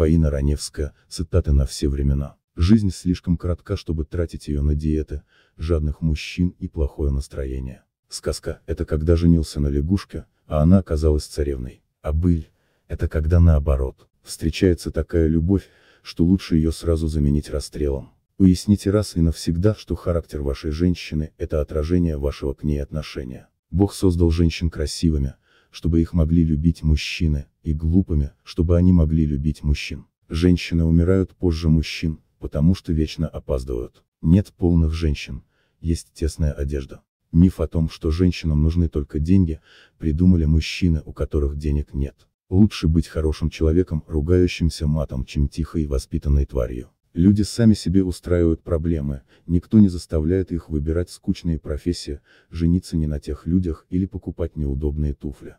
Фаина Раневская, цитаты на все времена. Жизнь слишком коротка, чтобы тратить ее на диеты, жадных мужчин и плохое настроение. Сказка – это когда женился на лягушке, а она оказалась царевной. А быль – это когда наоборот. Встречается такая любовь, что лучше ее сразу заменить расстрелом. Уясните раз и навсегда, что характер вашей женщины – это отражение вашего к ней отношения. Бог создал женщин красивыми, чтобы их могли любить мужчины, и глупыми, чтобы они могли любить мужчин. Женщины умирают позже мужчин, потому что вечно опаздывают. Нет полных женщин, есть тесная одежда. Миф о том, что женщинам нужны только деньги, придумали мужчины, у которых денег нет. Лучше быть хорошим человеком, ругающимся матом, чем тихой и воспитанной тварью. Люди сами себе устраивают проблемы, никто не заставляет их выбирать скучные профессии, жениться не на тех людях или покупать неудобные туфли.